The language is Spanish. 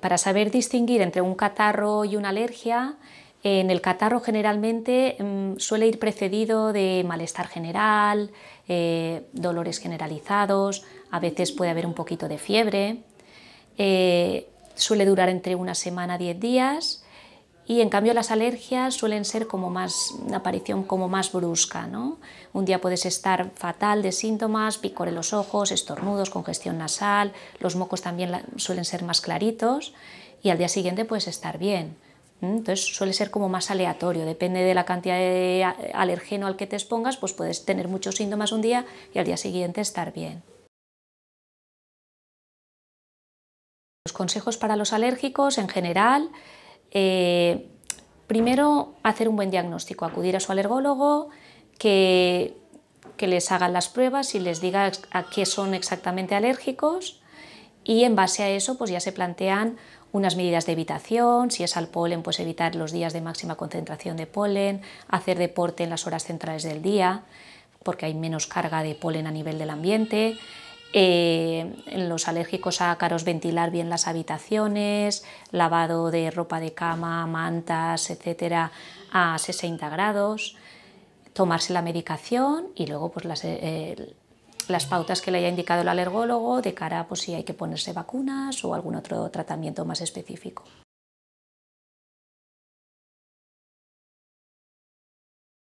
para saber distinguir entre un catarro y una alergia, en el catarro generalmente mm, suele ir precedido de malestar general, eh, dolores generalizados, a veces puede haber un poquito de fiebre. Eh, suele durar entre una semana a 10 días y en cambio las alergias suelen ser como más una aparición como más brusca, Un día puedes estar fatal de síntomas, picor en los ojos, estornudos, congestión nasal, los mocos también suelen ser más claritos y al día siguiente puedes estar bien. Entonces suele ser como más aleatorio, depende de la cantidad de alergeno al que te expongas, pues puedes tener muchos síntomas un día y al día siguiente estar bien. Los consejos para los alérgicos en general eh, primero hacer un buen diagnóstico, acudir a su alergólogo, que, que les hagan las pruebas y les diga a qué son exactamente alérgicos y en base a eso pues ya se plantean unas medidas de evitación, si es al polen, pues evitar los días de máxima concentración de polen, hacer deporte en las horas centrales del día, porque hay menos carga de polen a nivel del ambiente, eh, los alérgicos a caros ventilar bien las habitaciones, lavado de ropa de cama, mantas, etcétera, a 60 grados, tomarse la medicación y luego pues, eh, las, pautas que le haya indicado el alergólogo de cara a pues, si hay que ponerse vacunas o algún otro tratamiento más específico.